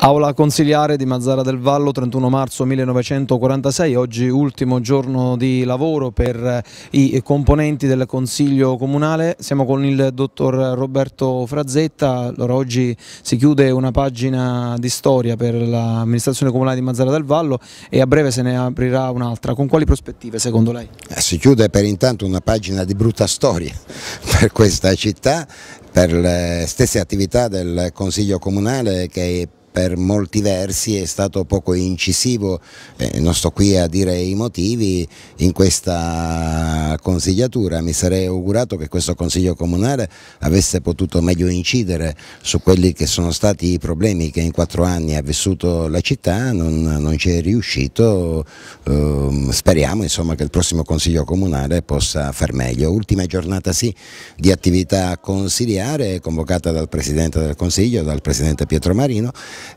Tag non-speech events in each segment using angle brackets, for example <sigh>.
Aula consigliare di Mazzara del Vallo, 31 marzo 1946, oggi ultimo giorno di lavoro per eh, i componenti del Consiglio Comunale. Siamo con il dottor Roberto Frazzetta, allora, oggi si chiude una pagina di storia per l'amministrazione comunale di Mazzara del Vallo e a breve se ne aprirà un'altra. Con quali prospettive secondo lei? Eh, si chiude per intanto una pagina di brutta storia <laughs> per questa città, per le stesse attività del Consiglio Comunale che è per molti versi è stato poco incisivo, eh, non sto qui a dire i motivi, in questa consigliatura mi sarei augurato che questo Consiglio Comunale avesse potuto meglio incidere su quelli che sono stati i problemi che in quattro anni ha vissuto la città, non, non ci è riuscito, eh, speriamo insomma, che il prossimo Consiglio Comunale possa far meglio. Ultima giornata sì di attività consiliare convocata dal Presidente del Consiglio, dal Presidente Pietro Marino,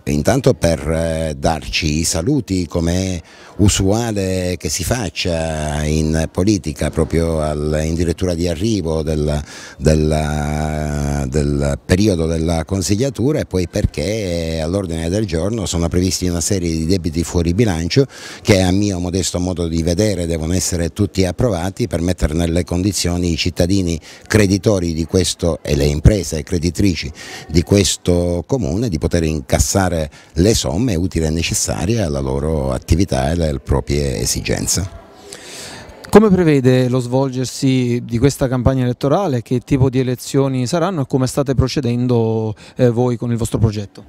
intanto per eh, darci i saluti come usuale che si faccia in politica proprio al, in direttura di arrivo del, del, eh, del periodo della consigliatura e poi perché all'ordine del giorno sono previsti una serie di debiti fuori bilancio che a mio modesto modo di vedere devono essere tutti approvati per mettere nelle condizioni i cittadini creditori di questo e le imprese creditrici di questo comune di poter incassare versare le somme utili e necessarie alla loro attività e alle proprie esigenze. Come prevede lo svolgersi di questa campagna elettorale? Che tipo di elezioni saranno e come state procedendo eh, voi con il vostro progetto?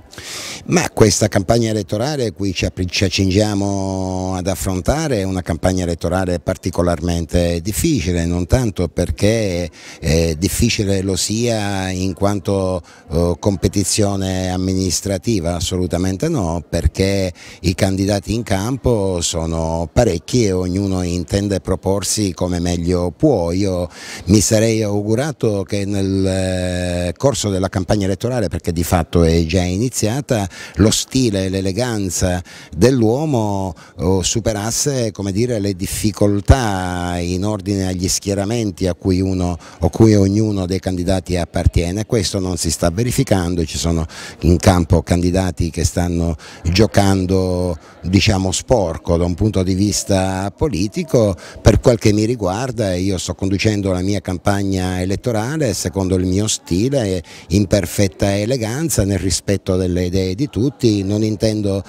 Ma questa campagna elettorale qui ci, ci accingiamo ad affrontare è una campagna elettorale particolarmente difficile, non tanto perché eh, difficile lo sia in quanto eh, competizione amministrativa, assolutamente no, perché i candidati in campo sono parecchi e ognuno intende proporre corsi come meglio può. Io mi sarei augurato che nel eh, corso della campagna elettorale, perché di fatto è già iniziata, lo stile e l'eleganza dell'uomo eh, superasse dire, le difficoltà in ordine agli schieramenti a cui, uno, o cui ognuno dei candidati appartiene. Questo non si sta verificando, ci sono in campo candidati che stanno giocando diciamo sporco da un punto di vista politico per quel che mi riguarda io sto conducendo la mia campagna elettorale secondo il mio stile, in perfetta eleganza, nel rispetto delle idee di tutti, non intendo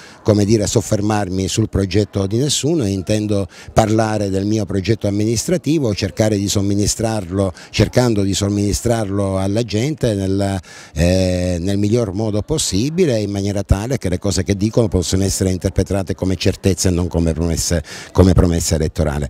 dire, soffermarmi sul progetto di nessuno, intendo parlare del mio progetto amministrativo, cercare di somministrarlo, cercando di somministrarlo alla gente nel, eh, nel miglior modo possibile in maniera tale che le cose che dicono possono essere interpretate come certezze e non come promesse, come promesse elettorale.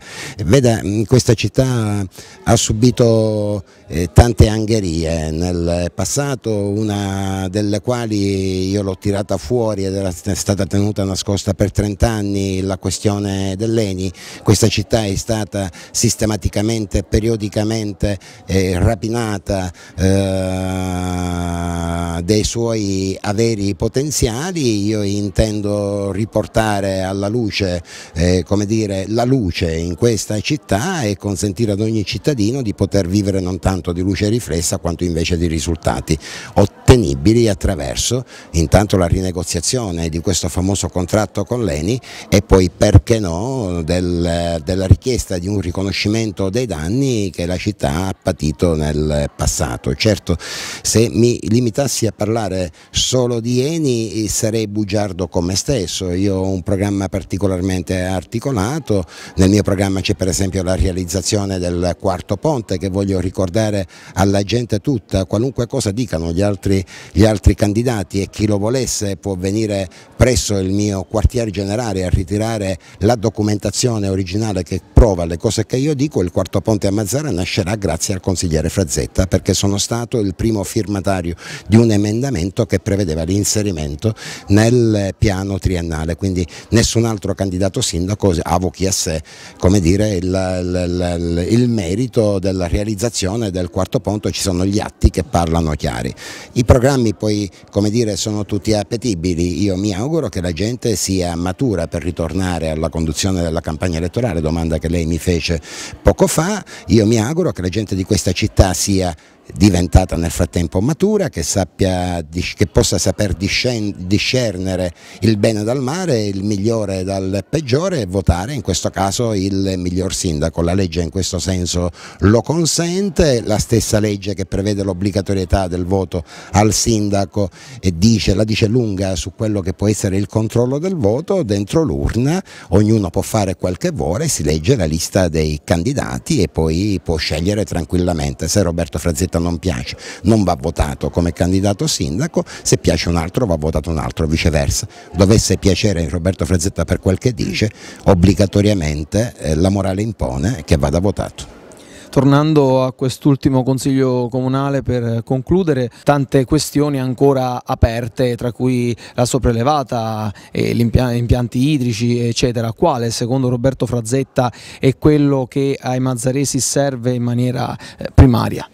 Veda, mm, questa città ha subito eh, tante angherie nel passato, una delle quali io l'ho tirata fuori ed era stata tenuta nascosta per 30 anni la questione dell'ENI. Questa città è stata sistematicamente, periodicamente eh, rapinata. Eh, dei suoi averi potenziali, io intendo riportare alla luce eh, come dire, la luce in questa città e consentire ad ogni cittadino di poter vivere non tanto di luce riflessa quanto invece di risultati. ottenuti sostenibili attraverso intanto la rinegoziazione di questo famoso contratto con l'ENI e poi perché no del, della richiesta di un riconoscimento dei danni che la città ha patito nel passato. Certo se mi limitassi a parlare solo di ENI sarei bugiardo con me stesso, io ho un programma particolarmente articolato, nel mio programma c'è per esempio la realizzazione del quarto ponte che voglio ricordare alla gente tutta, qualunque cosa dicano gli altri gli altri candidati e chi lo volesse può venire presso il mio quartier generale a ritirare la documentazione originale che prova le cose che io dico, il quarto ponte a Mazzara nascerà grazie al consigliere Frazzetta perché sono stato il primo firmatario di un emendamento che prevedeva l'inserimento nel piano triennale, quindi nessun altro candidato sindaco avochi a sé come dire, il, il, il, merito della realizzazione del quarto ponte, ci sono gli atti che parlano chiari. I programmi poi come dire sono tutti appetibili, io mi auguro che la gente sia matura per ritornare alla conduzione della campagna elettorale, domanda che lei mi fece poco fa, io mi auguro che la gente di questa città sia diventata nel frattempo matura, che, sappia, che possa saper discernere il bene dal male, il migliore dal peggiore e votare in questo caso il miglior sindaco. La legge in questo senso lo consente, la stessa legge che prevede l'obbligatorietà del voto al sindaco e dice, la dice lunga su quello che può essere il controllo del voto, dentro l'urna ognuno può fare quel che vuole, si legge la lista dei candidati e poi può scegliere tranquillamente se Roberto Frazzetti candidata non piace, non va votato come candidato sindaco, se piace un altro va votato un altro, viceversa. Dovesse piacere Roberto Frazzetta per quel che dice, obbligatoriamente eh, la morale impone che vada votato. Tornando a quest'ultimo Consiglio Comunale per concludere, tante questioni ancora aperte tra cui la sopraelevata, gli impianti idrici eccetera, quale secondo Roberto Frazzetta è quello che ai mazzaresi serve in maniera eh, primaria?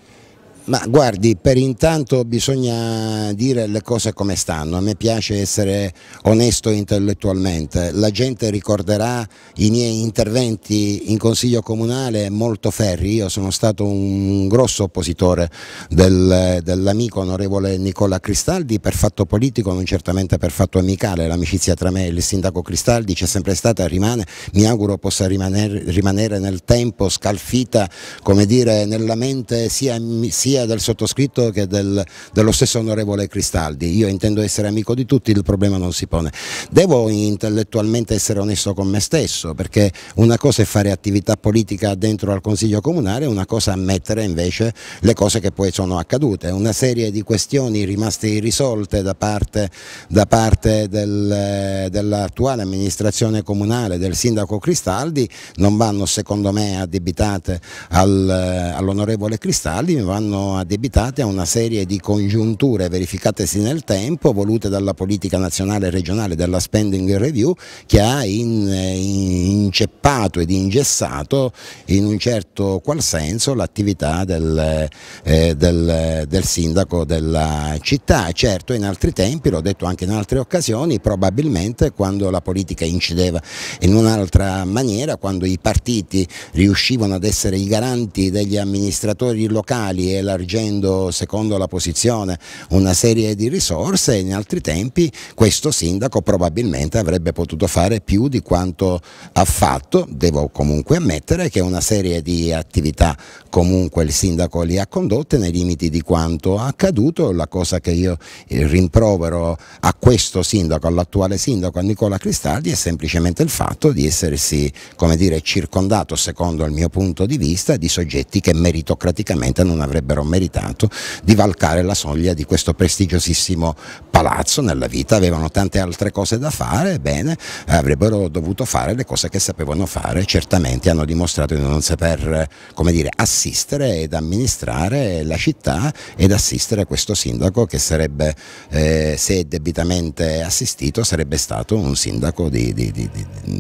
Ma guardi, per intanto bisogna dire le cose come stanno. A me piace essere onesto intellettualmente. La gente ricorderà i miei interventi in Consiglio Comunale molto ferri. Io sono stato un grosso oppositore del, dell'amico onorevole Nicola Cristaldi per fatto politico, non certamente per fatto amicale. L'amicizia tra me e il sindaco Cristaldi c'è sempre stata, e rimane. Mi auguro possa rimanere, rimanere nel tempo, scalfita, come dire, nella mente sia, sia sia del sottoscritto che del, dello stesso onorevole Cristaldi, io intendo essere amico di tutti, il problema non si pone. Devo intellettualmente essere onesto con me stesso perché una cosa è fare attività politica dentro al Consiglio Comunale, una cosa è ammettere invece le cose che poi sono accadute, una serie di questioni rimaste irrisolte da parte, da parte del, dell'attuale amministrazione comunale, del sindaco Cristaldi, non vanno secondo me addebitate al, all'onorevole Cristaldi, ma vanno sono addebitate a una serie di congiunture verificatesi nel tempo volute dalla politica nazionale e regionale della spending review che ha in, in, eh, inceppato ed ingessato in un certo qual senso l'attività del, eh, del, del sindaco della città. Certo in altri tempi, l'ho detto anche in altre occasioni, probabilmente quando la politica incideva in un'altra maniera, quando i partiti riuscivano ad essere i garanti degli amministratori locali e elargendo secondo la posizione una serie di risorse in altri tempi questo sindaco probabilmente avrebbe potuto fare più di quanto ha fatto, devo comunque ammettere che una serie di attività comunque il sindaco li ha condotte nei limiti di quanto accaduto, la cosa che io eh, rimprovero a questo sindaco, all'attuale sindaco, a Nicola Cristaldi è semplicemente il fatto di essersi come dire, circondato secondo il mio punto di vista di soggetti che meritocraticamente non avrebbero libero, meritato, di valcare la soglia di questo prestigiosissimo palazzo nella vita. Avevano tante altre cose da fare, bene, avrebbero dovuto fare le cose che sapevano fare, certamente hanno dimostrato di non saper dire, assistere ed amministrare la città ed assistere questo sindaco che sarebbe, eh, se debitamente assistito, sarebbe stato un sindaco di, di, di,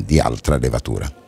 di altra levatura.